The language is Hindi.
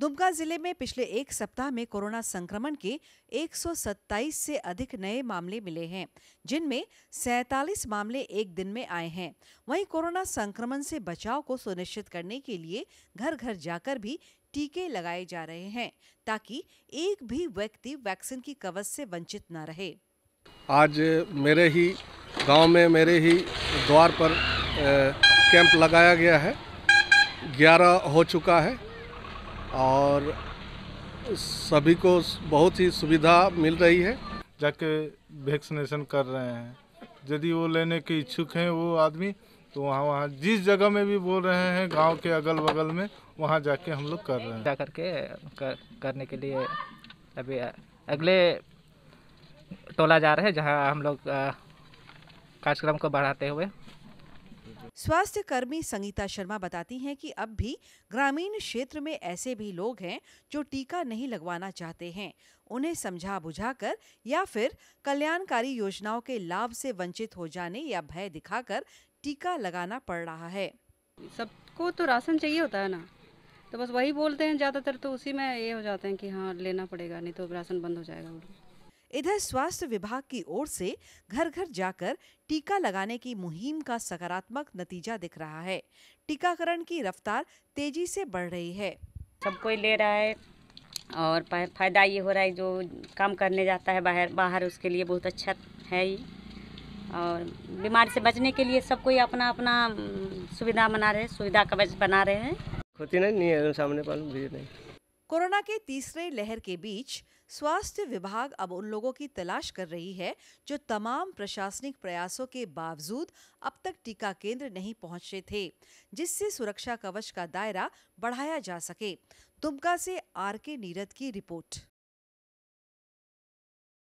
दुमका जिले में पिछले एक सप्ताह में कोरोना संक्रमण के 127 से अधिक नए मामले मिले हैं जिनमें सैतालीस मामले एक दिन में आए हैं वहीं कोरोना संक्रमण से बचाव को सुनिश्चित करने के लिए घर घर जाकर भी टीके लगाए जा रहे हैं ताकि एक भी व्यक्ति वैक्सीन की कवच से वंचित न रहे आज मेरे ही गांव में मेरे ही द्वार पर कैंप लगाया गया है ग्यारह हो चुका है और सभी को बहुत ही सुविधा मिल रही है जाके वैक्सीनेशन कर रहे हैं यदि वो लेने के इच्छुक हैं वो आदमी तो वहाँ वहाँ जिस जगह में भी बोल रहे हैं गांव के अगल बगल में वहाँ जाके हम लोग कर रहे हैं जा करके कर, करने के लिए अभी अगले टोला जा रहे हैं जहाँ हम लोग कार्यक्रम को बढ़ाते हुए स्वास्थ्य कर्मी संगीता शर्मा बताती हैं कि अब भी ग्रामीण क्षेत्र में ऐसे भी लोग हैं जो टीका नहीं लगवाना चाहते हैं उन्हें समझा बुझाकर या फिर कल्याणकारी योजनाओं के लाभ से वंचित हो जाने या भय दिखाकर टीका लगाना पड़ रहा है सबको तो राशन चाहिए होता है ना तो बस वही बोलते हैं ज़्यादातर तो उसी में ये हो जाते हैं कि हाँ लेना पड़ेगा नहीं तो राशन बंद हो जाएगा इधर स्वास्थ्य विभाग की ओर से घर घर जाकर टीका लगाने की मुहिम का सकारात्मक नतीजा दिख रहा है टीकाकरण की रफ्तार तेजी से बढ़ रही है सब कोई ले रहा है और फायदा ये हो रहा है जो काम करने जाता है बाहर बाहर उसके लिए बहुत अच्छा है ही और बीमारी से बचने के लिए सब कोई अपना अपना सुविधा बना रहे सुविधा कवच बना रहे हैं खुद नहीं है सामने पालू भीड़ नहीं कोरोना के तीसरे लहर के बीच स्वास्थ्य विभाग अब उन लोगों की तलाश कर रही है जो तमाम प्रशासनिक प्रयासों के बावजूद अब तक टीका केंद्र नहीं पहुंचे थे जिससे सुरक्षा कवच का दायरा बढ़ाया जा सके दुमका से आर के नीरद की रिपोर्ट